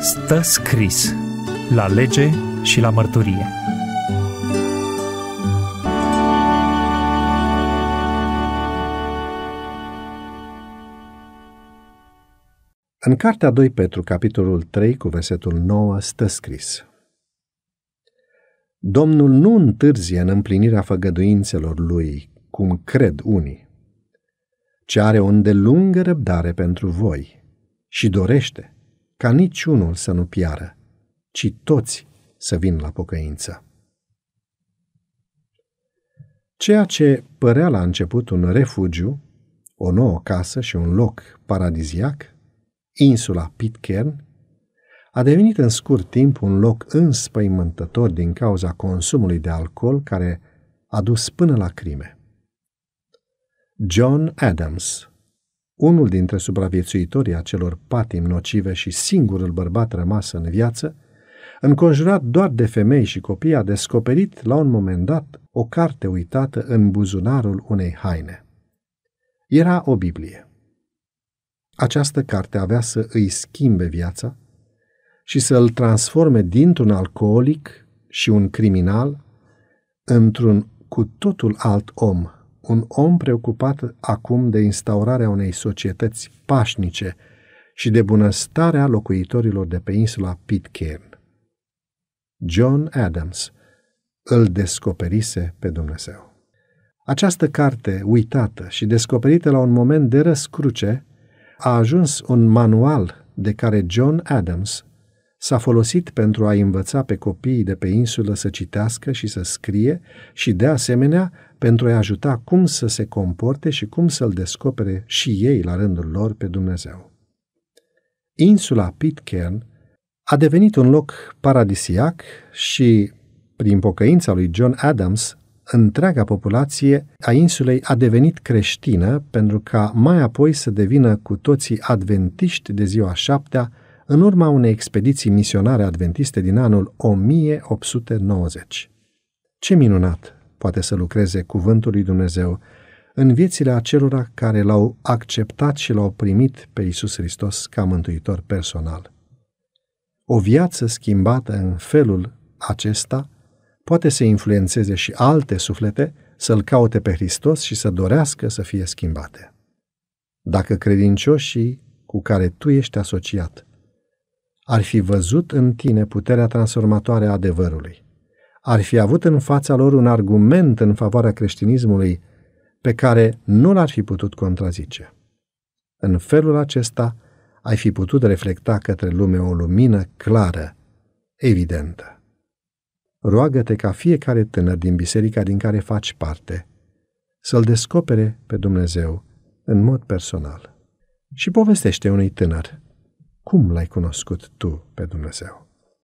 stă scris la lege și la mărturie. În cartea 2 Petru, capitolul 3, cu versetul 9, stă scris Domnul nu întârzie în împlinirea făgăduințelor lui, cum cred unii, ci are o îndelungă răbdare pentru voi și dorește – ca niciunul să nu piară, ci toți să vin la pocăință. Ceea ce părea la început un refugiu, o nouă casă și un loc paradiziac, insula Pitcairn, a devenit în scurt timp un loc înspăimântător din cauza consumului de alcool care a dus până la crime. John Adams, unul dintre supraviețuitorii acelor patim nocive și singurul bărbat rămas în viață, înconjurat doar de femei și copii, a descoperit la un moment dat o carte uitată în buzunarul unei haine. Era o Biblie. Această carte avea să îi schimbe viața și să îl transforme dintr-un alcoolic și un criminal într-un cu totul alt om un om preocupat acum de instaurarea unei societăți pașnice și de bunăstarea locuitorilor de pe insula Pitcairn. John Adams îl descoperise pe Dumnezeu. Această carte, uitată și descoperită la un moment de răscruce, a ajuns un manual de care John Adams s-a folosit pentru a învăța pe copiii de pe insulă să citească și să scrie și, de asemenea, pentru a-i ajuta cum să se comporte și cum să-L descopere și ei la rândul lor pe Dumnezeu. Insula Pitcairn a devenit un loc paradisiac și, prin pocăința lui John Adams, întreaga populație a insulei a devenit creștină pentru ca mai apoi să devină cu toții adventiști de ziua șaptea în urma unei expediții misionare adventiste din anul 1890. Ce minunat poate să lucreze cuvântul lui Dumnezeu în viețile acelora care l-au acceptat și l-au primit pe Iisus Hristos ca mântuitor personal. O viață schimbată în felul acesta poate să influențeze și alte suflete să-L caute pe Hristos și să dorească să fie schimbate. Dacă credincioșii cu care tu ești asociat ar fi văzut în tine puterea transformatoare a adevărului. Ar fi avut în fața lor un argument în favoarea creștinismului pe care nu l-ar fi putut contrazice. În felul acesta, ai fi putut reflecta către lume o lumină clară, evidentă. Roagă-te ca fiecare tânăr din biserica din care faci parte să-L descopere pe Dumnezeu în mod personal. Și povestește unui tânăr cum l-ai cunoscut tu pe Dumnezeu?